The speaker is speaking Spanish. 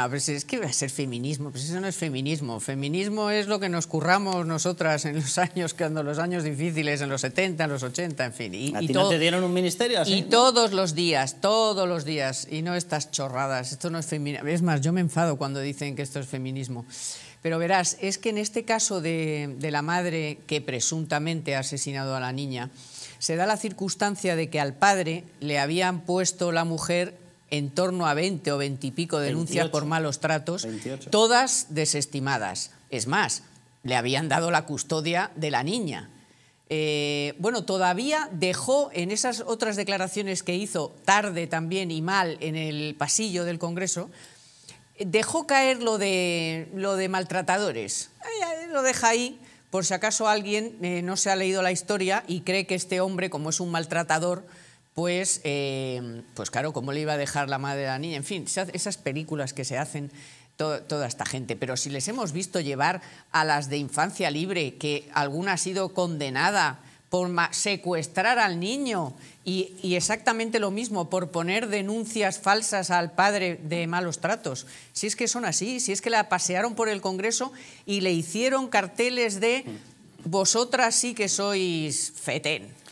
Ah, es que va a ser feminismo, pues eso no es feminismo. Feminismo es lo que nos curramos nosotras en los años, cuando los años difíciles, en los 70, en los 80, en fin. Y, ¿A ti no te dieron un ministerio así? Y todos los días, todos los días, y no estas chorradas, esto no es feminismo. Es más, yo me enfado cuando dicen que esto es feminismo. Pero verás, es que en este caso de la madre que presuntamente ha asesinado a la niña, se da la circunstancia de que al padre le habían puesto la mujer en torno a 20 o 20 y pico denuncias por malos tratos, todas desestimadas. Es más, le habían dado la custodia de la niña. Eh, bueno, todavía dejó en esas otras declaraciones que hizo tarde también y mal en el pasillo del Congreso, dejó caer lo de, lo de maltratadores. lo deja ahí por si acaso alguien eh, no se ha leído la historia y cree que este hombre, como es un maltratador, pues, em, pues claro, ¿cómo le iba a dejar la madre a la niña? En fin, esas películas que se hacen toda esta gente. Pero si les hemos visto llevar a las de infancia libre, que alguna ha sido condenada por secuestrar al niño y, y, exactamente lo mismo por poner denuncias falsas al padre de malos tratos. Si es que son así, si es que la pasearon por el Congreso y le hicieron carteles de vosotras sí que sois fetén.